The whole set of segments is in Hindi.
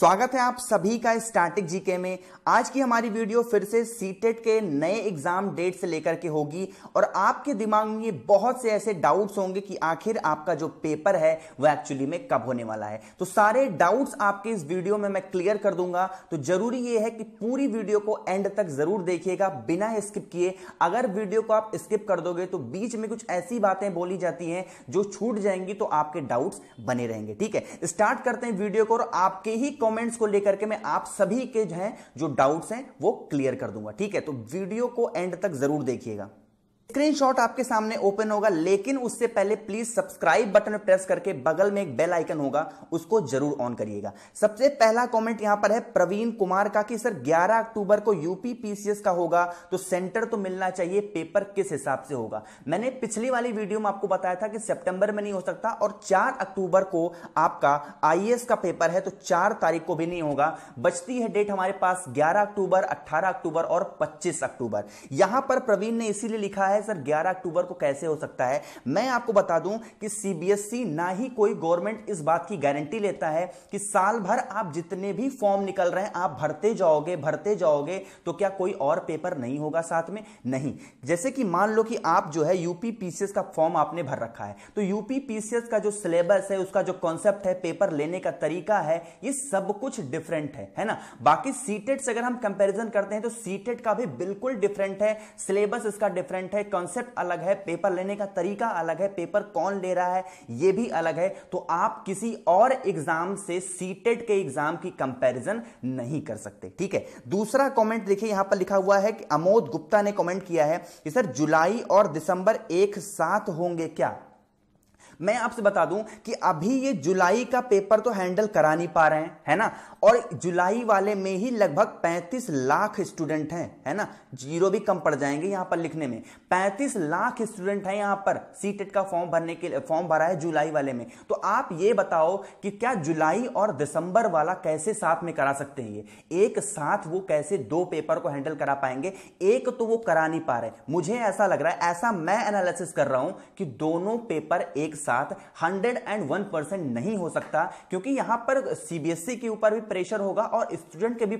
स्वागत है आप सभी का स्टैटिक जीके में आज की हमारी वीडियो फिर से सीटेट e के नए एग्जाम डेट से लेकर के होगी और आपके दिमाग में बहुत से ऐसे डाउट्स होंगे कि आखिर आपका जो पेपर है वो एक्चुअली में कब होने वाला है तो सारे डाउट्स आपके इस वीडियो में मैं क्लियर कर दूंगा तो जरूरी ये है कि पूरी वीडियो को एंड तक जरूर देखिएगा बिना स्किप किए अगर वीडियो को आप स्किप कर दोगे तो बीच में कुछ ऐसी बातें बोली जाती हैं जो छूट जाएंगी तो आपके डाउट्स बने रहेंगे ठीक है स्टार्ट करते हैं वीडियो को और आपके ही कमेंट्स को लेकर के मैं आप सभी के जो है जो डाउट्स हैं वो क्लियर कर दूंगा ठीक है तो वीडियो को एंड तक जरूर देखिएगा स्क्रीनशॉट आपके सामने ओपन होगा लेकिन उससे पहले प्लीज सब्सक्राइब बटन प्रेस करके बगल में एक बेल आइकन होगा उसको जरूर ऑन करिएगा सबसे पहला कमेंट यहां पर है प्रवीण कुमार का कि सर 11 अक्टूबर को यूपी पीसीएस का होगा तो सेंटर तो मिलना चाहिए पेपर किस हिसाब से होगा मैंने पिछली वाली वीडियो में आपको बताया था कि सेप्टेंबर में नहीं हो सकता और चार अक्टूबर को आपका आई का पेपर है तो चार तारीख को भी नहीं होगा बचती है डेट हमारे पास ग्यारह अक्टूबर अट्ठारह अक्टूबर और पच्चीस अक्टूबर यहां पर प्रवीण ने इसीलिए लिखा है है सर 11 अक्टूबर को कैसे हो सकता है मैं आपको बता दूं कि सीबीएसई e ना ही कोई गवर्नमेंट इस बात की गारंटी लेता है कि साल भर आप जितने भी फॉर्म निकल रहे हैं आप भरते जाओगे भरते जाओगे तो क्या कोई और पेपर नहीं होगा साथ में नहीं जैसे कि मान लो कि आप जो है यूपी पीसीएस का फॉर्म आपने भर रखा है तो यूपी पीसीएस का जो सिलेबस है उसका जो कॉन्सेप्ट है पेपर लेने का तरीका है ये सब कुछ डिफरेंट है है ना बाकी सीटेट e अगर हम कंपेरिजन करते हैं तो सीटेट e का भी बिल्कुल डिफरेंट है सिलेबस इसका डिफरेंट है कॉन्सेप्ट अलग है पेपर लेने का तरीका अलग है पेपर कौन ले रहा है ये भी अलग है तो आप किसी और एग्जाम से सीटेट के एग्जाम की कंपैरिजन नहीं कर सकते ठीक है दूसरा कमेंट देखिए यहां पर लिखा हुआ है कि अमोद गुप्ता ने कमेंट किया है कि सर जुलाई और दिसंबर एक साथ होंगे क्या मैं आपसे बता दूं कि अभी ये जुलाई का पेपर तो हैंडल करा नहीं पा रहे हैं है ना और जुलाई वाले में ही लगभग 35 लाख स्टूडेंट हैं है ना जीरो भी कम पड़ जाएंगे यहां पर लिखने में 35 लाख स्टूडेंट हैं यहां पर सी e का फॉर्म भरने के फॉर्म भरा है जुलाई वाले में तो आप ये बताओ कि क्या जुलाई और दिसंबर वाला कैसे साथ में करा सकते हैं ये एक साथ वो कैसे दो पेपर को हैंडल करा पाएंगे एक तो वो करा नहीं पा रहे मुझे ऐसा लग रहा है ऐसा मैं एनालिसिस कर रहा हूं कि दोनों पेपर एक साथ साथ 101 परसेंट नहीं हो सकता क्योंकि यहां पर सीबीएसई e के ऊपर भी प्रेशर होगा और स्टूडेंट के भी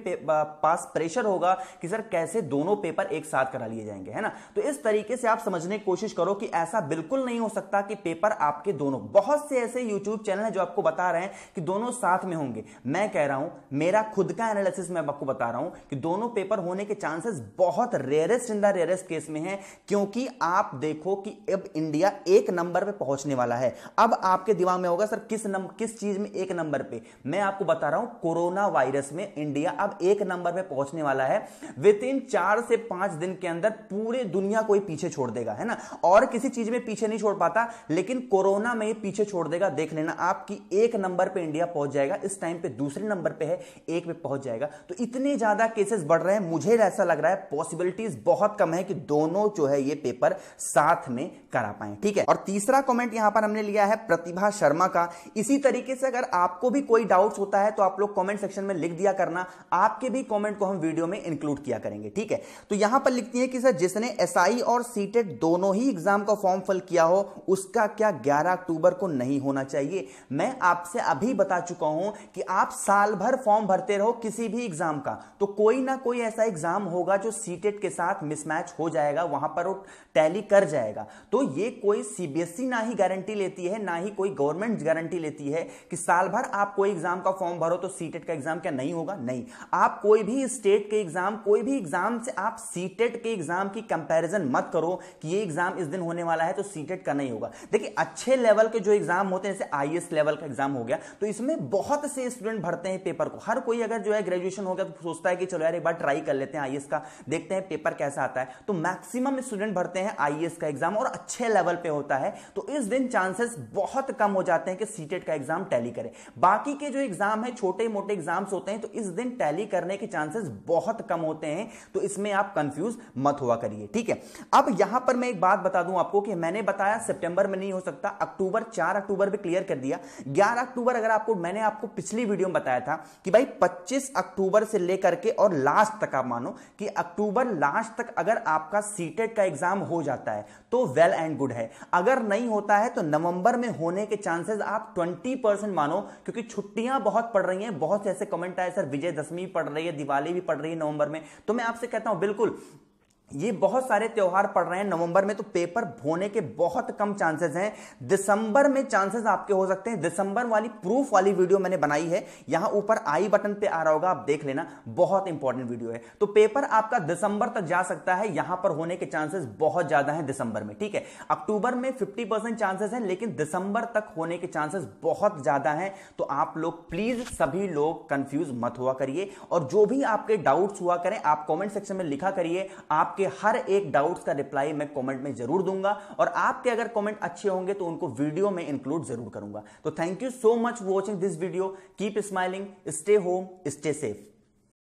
पास प्रेशर होगा कि सर कैसे दोनों पेपर एक साथ करा लिए जाएंगे है ना तो इस तरीके से आप समझने की कोशिश करो कि ऐसा बिल्कुल नहीं हो सकता कि पेपर आपके दोनों बहुत से ऐसे यूट्यूब चैनल है जो आपको बता रहे हैं कि दोनों साथ में होंगे मैं कह रहा हूं मेरा खुद का एनालिसिस मैं आपको बता रहा हूं कि दोनों पेपर होने के चांसेस बहुत rarest in the rarest case में है क्योंकि आप देखो कि अब इंडिया एक नंबर पे पहुंचने वाला है है अब आपके दिमाग में होगा सर किस नम, किस चीज में एक नंबर पे मैं आपको बता रहा हूं कोरोना वायरस में इंडिया अब एक नंबर में पहुंचने वाला है विद इन चार से पांच दिन के अंदर पूरे दुनिया को ही पीछे छोड़ देगा है ना और किसी चीज में पीछे नहीं छोड़ पाता लेकिन कोरोना में ही पीछे छोड़ देगा देख लेना आपकी एक नंबर पर इंडिया पहुंच जाएगा इस टाइम पे दूसरे नंबर पर है एक में पहुंच जाएगा तो इतने ज्यादा केसेस बढ़ रहे हैं मुझे ऐसा लग रहा है पॉसिबिलिटीज बहुत कम है कि दोनों जो है ये पेपर साथ में करा पाए ठीक है और तीसरा कॉमेंट यहां पर पर हमने लिया है प्रतिभा शर्मा का इसी तरीके से अगर आपको भी कोई डाउट्स होता है तो आप लोग कमेंट सेक्शन में लिख दिया करना आपके भी कमेंट को हम वीडियो में इंक्लूड किया करेंगे ठीक है तो यहां पर लिखती है कि सर जिसने एस और सीटेट दोनों ही एग्जाम का फॉर्म फिल किया हो उसका क्या ग्यारह अक्टूबर को नहीं होना चाहिए मैं आपसे अभी बता चुका हूं कि आप साल भर फॉर्म भरते रहो किसी भी एग्जाम का तो कोई ना कोई ऐसा एग्जाम होगा जो सीटेट के साथ मिसमैच हो जाएगा वहां पर वो टैली कर जाएगा तो ये कोई सीबीएसई e ना ही गारंटी गारंटी लेती है ना ही कोई गवर्नमेंट गारंटी लेती है कि साल भर आप कोई एग्जाम का फॉर्म भरो तो सीटेट e का एग्जाम क्या नहीं होगा नहीं आप कोई भी स्टेट के एग्जाम कोई भी एग्जाम से आप सीटेट e के एग्जाम की कंपेरिजन मत करो कि ये एग्जाम इस दिन होने वाला है तो सीटेट e का नहीं होगा देखिए अच्छे लेवल के जो एग्जाम होते हैं जैसे आई लेवल का एग्जाम हो गया तो इसमें बहुत से स्टूडेंट भरते हैं पेपर को हर कोई अगर जो है ग्रेजुएशन हो गया तो सोचता है कि चलो यार एक बार ट्राई कर लेते हैं आई का देखते हैं पेपर कैसा आता है तो मैक्सिमम स्टूडेंट भरते हैं आई का एग्जाम और अच्छे लेवल पे होता है तो इस दिन चांसेस बहुत कम हो जाते हैं कि सीटेट e का एग्जाम टैली करें बाकी के जो एग्जाम है छोटे मोटे एग्जाम्स होते हैं तो इस दिन टैली करने के चांसेस बहुत कम होते हैं तो इसमें आप कंफ्यूज मत हुआ करिए ठीक है अब यहां पर मैं एक बात बता दूं आपको कि मैंने बताया सितंबर में नहीं हो सकता अक्टूबर चार अक्टूबर भी क्लियर कर दिया ग्यारह अक्टूबर अगर आपको मैंने आपको पिछली वीडियो में बताया था कि भाई पच्चीस अक्टूबर से लेकर के और लास्ट तक आप मानो कि अक्टूबर लास्ट तक अगर आपका सीटेट e का एग्जाम हो जाता है तो वेल एंड गुड है अगर नहीं होता है तो नवंबर में होने के चांसेस आप 20 परसेंट मानो क्योंकि छुट्टियां बहुत पड़ रही हैं बहुत से ऐसे कमेंट आए सर विजयदशमी पड़ रही है दिवाली भी पड़ रही है नवंबर में तो मैं आपसे कहता हूं बिल्कुल ये बहुत सारे त्यौहार पड़ रहे हैं नवंबर में तो पेपर होने के बहुत कम चांसेस हैं दिसंबर में चांसेस आपके हो सकते हैं दिसंबर वाली प्रूफ वाली वीडियो मैंने बनाई है यहां ऊपर आई बटन पे आ रहा होगा आप देख लेना बहुत इंपॉर्टेंट वीडियो है तो पेपर आपका दिसंबर तक जा सकता है यहां पर होने के चांसेस बहुत ज्यादा है दिसंबर में ठीक है अक्टूबर में फिफ्टी चांसेस है लेकिन दिसंबर तक होने के चांसेस बहुत ज्यादा है तो आप लोग प्लीज सभी लोग कंफ्यूज मत हुआ करिए और जो भी आपके डाउट्स हुआ करें आप कॉमेंट सेक्शन में लिखा करिए आपके आपके हर एक डाउट्स का रिप्लाई मैं कमेंट में जरूर दूंगा और आपके अगर कमेंट अच्छे होंगे तो उनको वीडियो में इंक्लूड जरूर करूंगा तो thank you so much watching this video keep smiling stay home stay safe